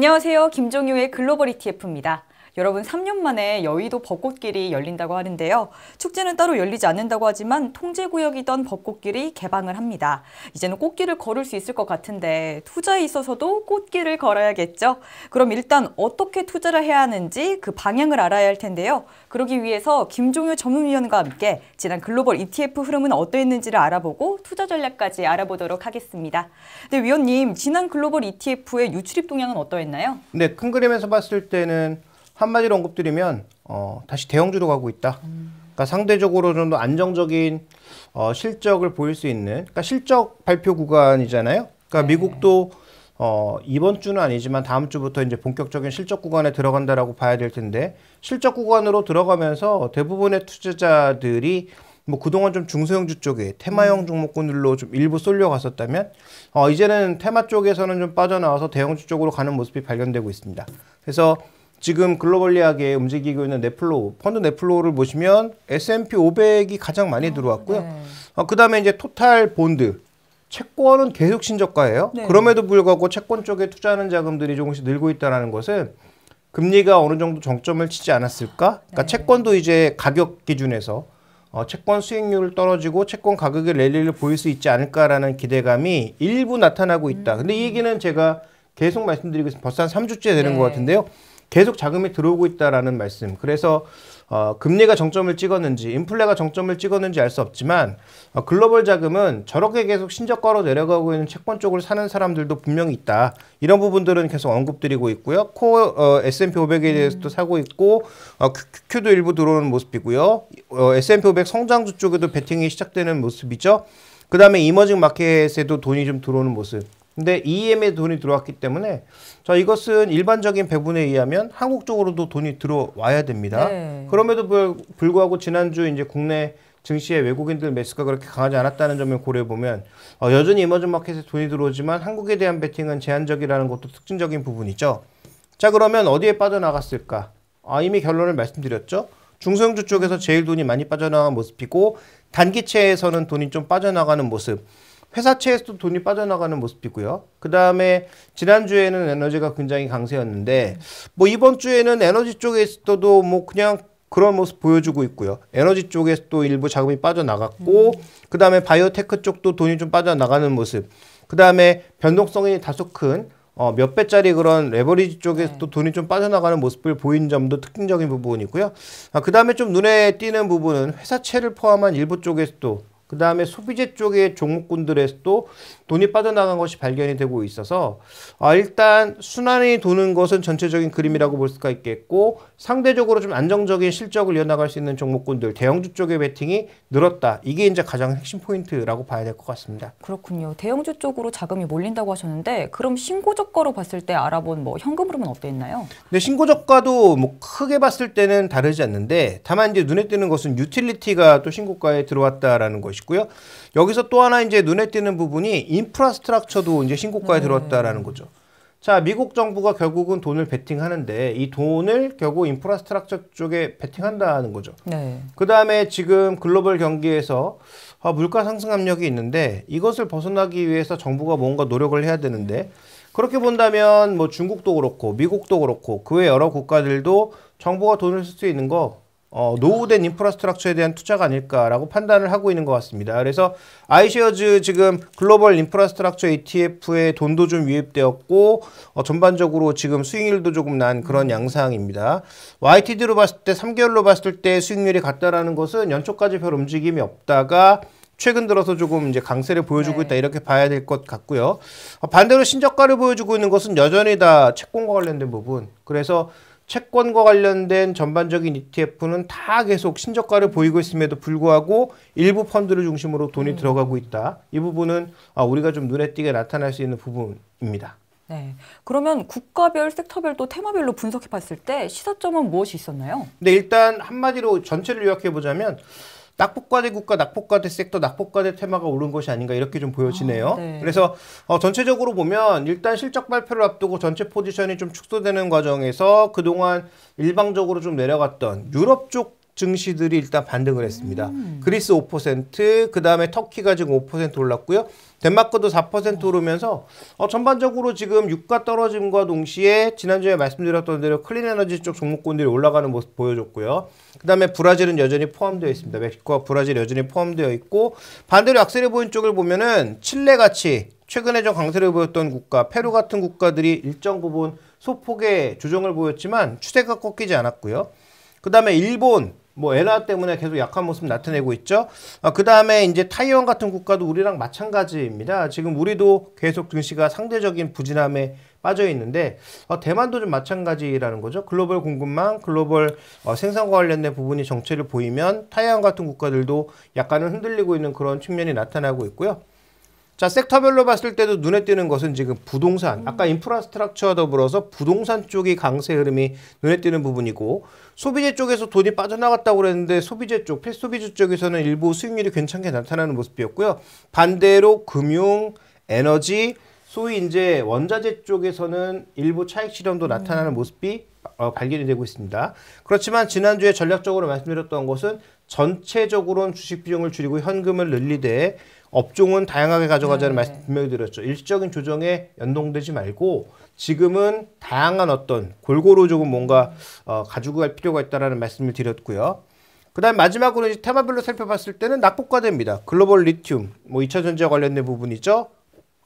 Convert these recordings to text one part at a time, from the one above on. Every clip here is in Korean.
안녕하세요. 김종유의 글로벌 ETF입니다. 여러분 3년 만에 여의도 벚꽃길이 열린다고 하는데요. 축제는 따로 열리지 않는다고 하지만 통제구역이던 벚꽃길이 개방을 합니다. 이제는 꽃길을 걸을 수 있을 것 같은데 투자에 있어서도 꽃길을 걸어야겠죠. 그럼 일단 어떻게 투자를 해야 하는지 그 방향을 알아야 할 텐데요. 그러기 위해서 김종효 전문위원과 함께 지난 글로벌 ETF 흐름은 어떠했는지를 알아보고 투자 전략까지 알아보도록 하겠습니다. 네, 위원님, 지난 글로벌 ETF의 유출입 동향은 어떠했나요? 네, 큰 그림에서 봤을 때는 한마디로 언급드리면 어, 다시 대형주로 가고 있다. 음. 그러니까 상대적으로 좀 더 안정적인 어, 실적을 보일 수 있는 그러니까 실적 발표 구간이잖아요. 그러니까 네. 미국도 어, 이번 주는 아니지만 다음 주부터 이제 본격적인 실적 구간에 들어간다라고 봐야 될 텐데 실적 구간으로 들어가면서 대부분의 투자자들이 뭐 그동안 좀 중소형주 쪽에 테마형 음. 종목군들로 좀 일부 쏠려갔었다면 어, 이제는 테마 쪽에서는 좀 빠져나와서 대형주 쪽으로 가는 모습이 발견되고 있습니다. 그래서 지금 글로벌리하게 움직이고 있는 넷플로우, 펀드 넷플로우를 보시면 S&P 500이 가장 많이 아, 들어왔고요. 네. 어, 그다음에 이제 토탈 본드 채권은 계속 신저가예요. 네. 그럼에도 불구하고 채권 쪽에 투자하는 자금들이 조금씩 늘고 있다는 것은 금리가 어느 정도 정점을 치지 않았을까? 그러니까 네. 채권도 이제 가격 기준에서 어, 채권 수익률을 떨어지고 채권 가격의 랠리를 보일 수 있지 않을까라는 기대감이 일부 나타나고 있다. 음. 근데 이 얘기는 제가 계속 말씀드리고 있니다 벌써 한 3주째 되는 네. 것 같은데요. 계속 자금이 들어오고 있다라는 말씀. 그래서 어, 금리가 정점을 찍었는지 인플레가 정점을 찍었는지 알 수 없지만 어, 글로벌 자금은 저렇게 계속 신저가로 내려가고 있는 채권 쪽을 사는 사람들도 분명히 있다. 이런 부분들은 계속 언급드리고 있고요. 코어 S&P 어, 500에 대해서도 음. 사고 있고 어, QQ도 일부 들어오는 모습이고요. 어, S&P 500 성장주 쪽에도 베팅이 시작되는 모습이죠. 그 다음에 이머징 마켓에도 돈이 좀 들어오는 모습. 근데 EM에 돈이 들어왔기 때문에 자 이것은 일반적인 배분에 의하면 한국 쪽으로도 돈이 들어와야 됩니다. 네. 그럼에도 불구하고 지난주 이제 국내 증시에 외국인들 매수가 그렇게 강하지 않았다는 점을 고려해 보면 어, 여전히 이머전 마켓에 돈이 들어오지만 한국에 대한 베팅은 제한적이라는 것도 특징적인 부분이죠. 자 그러면 어디에 빠져나갔을까? 아 이미 결론을 말씀드렸죠. 중소형주 쪽에서 제일 돈이 많이 빠져나간 모습이고 단기채에서는 돈이 좀 빠져나가는 모습. 회사채에서도 돈이 빠져나가는 모습이고요. 그 다음에 지난주에는 에너지가 굉장히 강세였는데 뭐 이번 주에는 에너지 쪽에서도 뭐 그냥 그런 모습 보여주고 있고요. 에너지 쪽에서도 일부 자금이 빠져나갔고 음. 그 다음에 바이오테크 쪽도 돈이 좀 빠져나가는 모습 그 다음에 변동성이 다소 큰 어, 몇 배짜리 그런 레버리지 쪽에서도 네. 돈이 좀 빠져나가는 모습을 보인 점도 특징적인 부분이고요. 아, 그 다음에 좀 눈에 띄는 부분은 회사채를 포함한 일부 쪽에서도 그 다음에 소비재 쪽의 종목군들에서도 돈이 빠져나간 것이 발견이 되고 있어서 아, 일단 순환이 도는 것은 전체적인 그림이라고 볼 수가 있겠고 상대적으로 좀 안정적인 실적을 이어나갈 수 있는 종목군들 대형주 쪽의 베팅이 늘었다. 이게 이제 가장 핵심 포인트라고 봐야 될 것 같습니다. 그렇군요. 대형주 쪽으로 자금이 몰린다고 하셨는데 그럼 신고저가로 봤을 때 알아본 뭐 현금흐름은 어땠나요? 네, 신고저가도 뭐 크게 봤을 때는 다르지 않는데 다만 이제 눈에 띄는 것은 유틸리티가 또 신고가에 들어왔다라는 것이 것이고요. 여기서 또 하나 이제 눈에 띄는 부분이 인프라스트럭처도 이제 신고가에 네. 들어왔다라는 거죠. 자, 미국 정부가 결국은 돈을 베팅하는데 이 돈을 결국 인프라스트럭처 쪽에 베팅한다는 거죠. 네. 그 다음에 지금 글로벌 경기에서 아, 물가 상승 압력이 있는데 이것을 벗어나기 위해서 정부가 뭔가 노력을 해야 되는데 그렇게 본다면 뭐 중국도 그렇고 미국도 그렇고 그 외 여러 국가들도 정부가 돈을 쓸 수 있는 거 어, 노후된 인프라스트럭처에 대한 투자가 아닐까라고 판단을 하고 있는 것 같습니다. 그래서 아이쉐어즈 지금 글로벌 인프라스트럭처 ETF에 돈도 좀 유입되었고 어, 전반적으로 지금 수익률도 조금 난 그런 음. 양상입니다. YTD로 봤을 때 3개월로 봤을 때 수익률이 같다라는 것은 연초까지 별 움직임이 없다가 최근 들어서 조금 이제 강세를 보여주고 네. 있다 이렇게 봐야 될 것 같고요. 어, 반대로 신저가를 보여주고 있는 것은 여전히 다 채권과 관련된 부분. 그래서 채권과 관련된 전반적인 ETF는 다 계속 신저가를 보이고 있음에도 불구하고 일부 펀드를 중심으로 돈이 음. 들어가고 있다. 이 부분은 아, 우리가 좀 눈에 띄게 나타날 수 있는 부분입니다. 네. 그러면 국가별, 섹터별 도 테마별로 분석해 봤을 때 시사점은 무엇이 있었나요? 네, 일단 한마디로 전체를 요약해 보자면 낙폭과대 국가, 낙폭과대 섹터, 낙폭과대 테마가 오른 것이 아닌가 이렇게 좀 보여지네요. 아, 네. 그래서 어, 전체적으로 보면 일단 실적 발표를 앞두고 전체 포지션이 좀 축소되는 과정에서 그동안 일방적으로 좀 내려갔던 유럽 쪽 증시들이 일단 반등을 했습니다. 음. 그리스 5%, 그 다음에 터키가 지금 5% 올랐고요. 덴마크도 4% 오. 오르면서 어, 전반적으로 지금 유가 떨어짐과 동시에 지난주에 말씀드렸던 대로 클린 에너지 쪽 종목군들이 올라가는 모습 보여줬고요. 그 다음에 브라질은 여전히 포함되어 있습니다. 멕시코와 브라질 여전히 포함되어 있고 반대로 약세를 보인 쪽을 보면은 칠레같이 최근에 좀 강세를 보였던 국가, 페루 같은 국가들이 일정 부분 소폭의 조정을 보였지만 추세가 꺾이지 않았고요. 그 다음에 일본, 뭐 엔화 때문에 계속 약한 모습 나타내고 있죠. 아, 그 다음에 이제 타이완 같은 국가도 우리랑 마찬가지입니다. 지금 우리도 계속 증시가 상대적인 부진함에 빠져 있는데 어, 대만도 좀 마찬가지라는 거죠. 글로벌 공급망, 글로벌 어, 생산과 관련된 부분이 정체를 보이면 타이완 같은 국가들도 약간은 흔들리고 있는 그런 측면이 나타나고 있고요. 자 섹터별로 봤을 때도 눈에 띄는 것은 지금 부동산 아까 음. 인프라스트럭처와 더불어서 부동산 쪽이 강세 흐름이 눈에 띄는 부분이고 소비재 쪽에서 돈이 빠져나갔다고 그랬는데 소비재 쪽 필소비재 쪽에서는 일부 수익률이 괜찮게 나타나는 모습이었고요 반대로 금융 에너지 소위 이제 원자재 쪽에서는 일부 차익 실현도 음. 나타나는 모습이 어, 발견이 되고 있습니다. 그렇지만 지난주에 전략적으로 말씀드렸던 것은 전체적으로는 주식 비용을 줄이고 현금을 늘리되 업종은 다양하게 가져가자는 네. 말씀 분명히 드렸죠. 일시적인 조정에 연동되지 말고 지금은 다양한 어떤 골고루 조금 뭔가 어, 가지고 갈 필요가 있다라는 말씀을 드렸고요. 그다음 마지막으로 이제 테마별로 살펴봤을 때는 낙폭과됩니다 글로벌 리튬, 뭐 2차 전지와 관련된 부분이죠.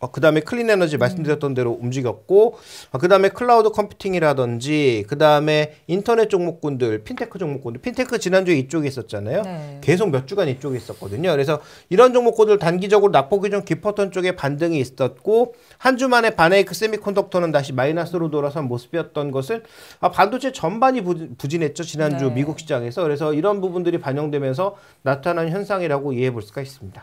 어, 그 다음에 클린 에너지 말씀드렸던 대로 움직였고, 어, 그 다음에 클라우드 컴퓨팅이라든지, 그 다음에 인터넷 종목군들, 핀테크 종목군들, 핀테크 지난주에 이쪽에 있었잖아요. 네. 계속 몇 주간 이쪽에 있었거든요. 그래서 이런 종목군들 단기적으로 낙폭이 좀 깊었던 쪽에 반등이 있었고, 한 주 만에 바네이크 세미콘덕터는 다시 마이너스로 돌아선 모습이었던 것을, 아, 반도체 전반이 부진, 했죠 지난주 네. 미국 시장에서. 그래서 이런 부분들이 반영되면서 나타난 현상이라고 이해해 볼 수가 있습니다.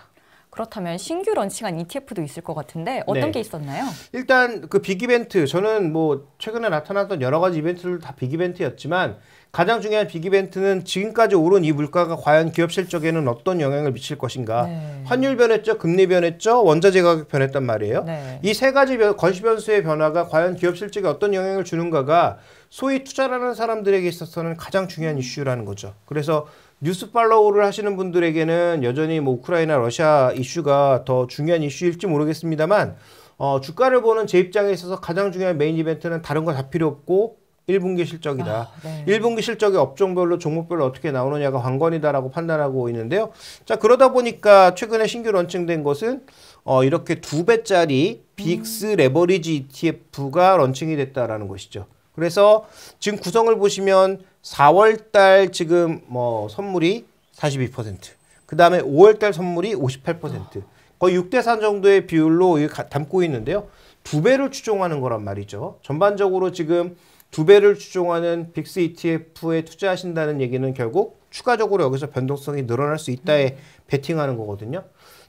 그렇다면 신규 런칭한 ETF도 있을 것 같은데 어떤 네. 게 있었나요? 일단 그 빅이벤트 저는 뭐 최근에 나타났던 여러 가지 이벤트들 다 빅이벤트였지만 가장 중요한 빅이벤트는 지금까지 오른 이 물가가 과연 기업 실적에는 어떤 영향을 미칠 것인가 네. 환율 변했죠 금리 변했죠 원자재 가격 변했단 말이에요 네. 이세 가지 건시 변수의 변화가 과연 기업 실적에 어떤 영향을 주는가가 소위 투자라는 사람들에게 있어서는 가장 중요한 이슈라는 거죠. 그래서 뉴스 팔로우를 하시는 분들에게는 여전히 뭐 우크라이나 러시아 이슈가 더 중요한 이슈일지 모르겠습니다만 어, 주가를 보는 제 입장에 있어서 가장 중요한 메인 이벤트는 다른 거 다 필요 없고 1분기 실적이다. 아, 네. 1분기 실적이 업종별로 종목별로 어떻게 나오느냐가 관건이다라고 판단하고 있는데요. 자 그러다 보니까 최근에 신규 런칭된 것은 어, 이렇게 두 배짜리 빅스 음. 레버리지 ETF가 런칭이 됐다라는 것이죠. 그래서 지금 구성을 보시면 4월달 지금 뭐 선물이 42%, 그 다음에 5월달 선물이 58%, 거의 6대3 정도의 비율로 담고 있는데요. 두 배를 추종하는 거란 말이죠. 전반적으로 지금 두 배를 추종하는 빅스 ETF에 투자하신다는 얘기는 결국 추가적으로 여기서 변동성이 늘어날 수 있다에 음. 베팅하는 거거든요.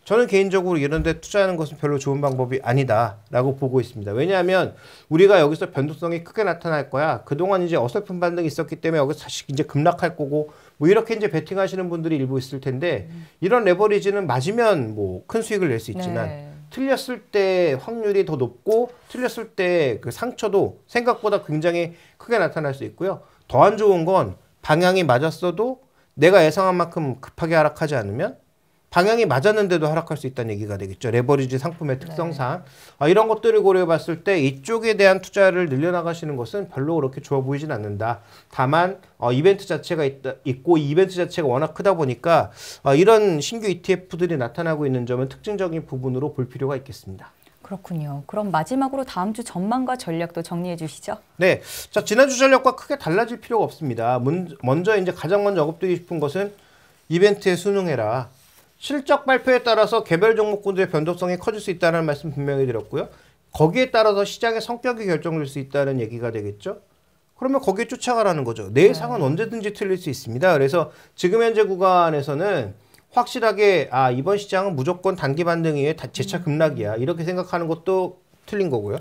저는 개인적으로 이런 데 투자하는 것은 별로 좋은 방법이 아니다라고 보고 있습니다. 왜냐하면 우리가 여기서 변동성이 크게 나타날 거야. 그동안 이제 어설픈 반등이 있었기 때문에 여기서 사실 이제 급락할 거고 뭐 이렇게 이제 베팅하시는 분들이 일부 있을 텐데 이런 레버리지는 맞으면 뭐 큰 수익을 낼 수 있지만 네. 틀렸을 때 확률이 더 높고 틀렸을 때 그 상처도 생각보다 굉장히 크게 나타날 수 있고요. 더 안 좋은 건 방향이 맞았어도 내가 예상한 만큼 급하게 하락하지 않으면 방향이 맞았는데도 하락할 수 있다는 얘기가 되겠죠. 레버리지 상품의 특성상. 네. 아, 이런 것들을 고려해 봤을 때 이쪽에 대한 투자를 늘려나가시는 것은 별로 그렇게 좋아 보이진 않는다. 다만 어, 이벤트 자체가 있다, 있고 이벤트 자체가 워낙 크다 보니까 어, 이런 신규 ETF들이 나타나고 있는 점은 특징적인 부분으로 볼 필요가 있겠습니다. 그렇군요. 그럼 마지막으로 다음 주 전망과 전략도 정리해 주시죠. 네. 자, 지난주 전략과 크게 달라질 필요가 없습니다. 문, 먼저 이제 가장 먼저 언급드리고 싶은 것은 이벤트에 순응해라. 실적 발표에 따라서 개별 종목군들의 변동성이 커질 수 있다는 말씀 분명히 드렸고요. 거기에 따라서 시장의 성격이 결정될 수 있다는 얘기가 되겠죠. 그러면 거기에 쫓아가라는 거죠. 내상은 네. 언제든지 틀릴 수 있습니다. 그래서 지금 현재 구간에서는 확실하게 아 이번 시장은 무조건 단기 반등 이후에 재차 음. 급락이야 이렇게 생각하는 것도 틀린 거고요.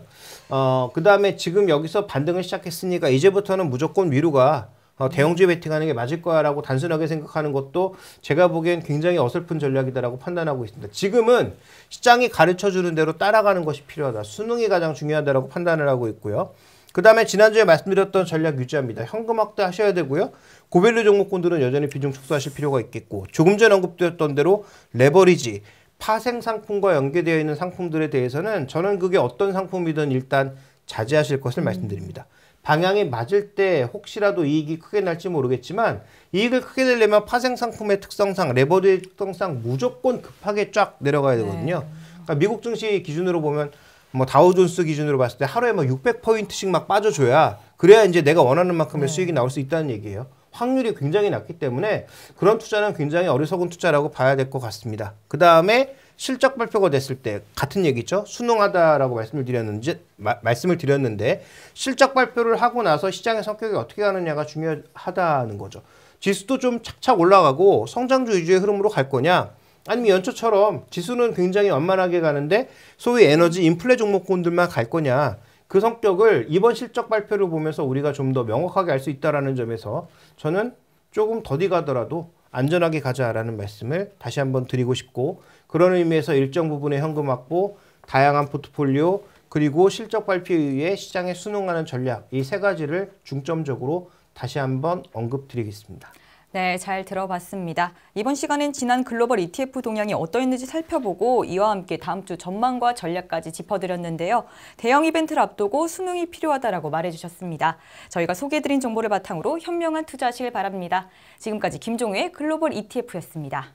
어, 그 다음에 지금 여기서 반등을 시작했으니까 이제부터는 무조건 위로가 어, 대형주에 베팅하는 게 맞을 거야라고 단순하게 생각하는 것도 제가 보기엔 굉장히 어설픈 전략이다라고 판단하고 있습니다. 지금은 시장이 가르쳐 주는 대로 따라가는 것이 필요하다. 수능이 가장 중요하다라고 판단을 하고 있고요. 그 다음에 지난주에 말씀드렸던 전략 유지합니다. 현금 확대하셔야 되고요. 고밸류 종목군들은 여전히 비중 축소하실 필요가 있겠고 조금 전언급되었던 대로 레버리지, 파생 상품과 연계되어 있는 상품들에 대해서는 저는 그게 어떤 상품이든 일단 자제하실 것을 음. 말씀드립니다. 방향이 맞을 때 혹시라도 이익이 크게 날지 모르겠지만 이익을 크게 내려면 파생 상품의 특성상 레버드의 특성상 무조건 급하게 쫙 내려가야 되거든요. 네. 그러니까 미국 증시 기준으로 보면 뭐 다우존스 기준으로 봤을 때 하루에 뭐 600포인트씩 막 빠져줘야 그래야 이제 내가 원하는 만큼의 네. 수익이 나올 수 있다는 얘기예요. 확률이 굉장히 낮기 때문에 그런 투자는 굉장히 어리석은 투자라고 봐야 될 것 같습니다. 그 다음에 실적 발표가 됐을 때 같은 얘기죠. 순응하다라고 말씀을 드렸는지 마, 말씀을 드렸는데 실적 발표를 하고 나서 시장의 성격이 어떻게 가느냐가 중요하다는 거죠. 지수도 좀 착착 올라가고 성장주 위주의 흐름으로 갈 거냐 아니면 연초처럼 지수는 굉장히 완만하게 가는데 소위 에너지 인플레 종목군들만 갈 거냐 그 성격을 이번 실적 발표를 보면서 우리가 좀 더 명확하게 알 수 있다는 점에서 저는 조금 더디 가더라도 안전하게 가자라는 말씀을 다시 한번 드리고 싶고 그런 의미에서 일정 부분의 현금 확보, 다양한 포트폴리오, 그리고 실적 발표에 의해 시장에 순응하는 전략 이 세 가지를 중점적으로 다시 한번 언급드리겠습니다. 네, 잘 들어봤습니다. 이번 시간엔 지난 글로벌 ETF 동향이 어떠했는지 살펴보고 이와 함께 다음 주 전망과 전략까지 짚어드렸는데요. 대형 이벤트를 앞두고 수능이 필요하다라고 말해주셨습니다. 저희가 소개해드린 정보를 바탕으로 현명한 투자하시길 바랍니다. 지금까지 김종우의 글로벌 ETF였습니다.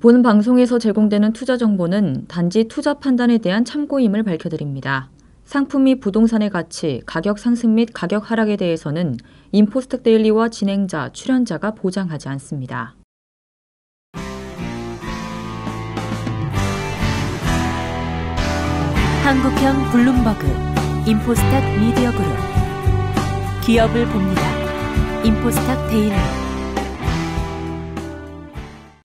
본 방송에서 제공되는 투자 정보는 단지 투자 판단에 대한 참고임을 밝혀드립니다. 상품이 부동산의 가치, 가격 상승 및 가격 하락에 대해서는 인포스텍 데일리와 진행자, 출연자가 보장하지 않습니다. 한국형 블룸버그 인포스탁 미디어 그룹 기업을 봅니다. 인포스탁 데일리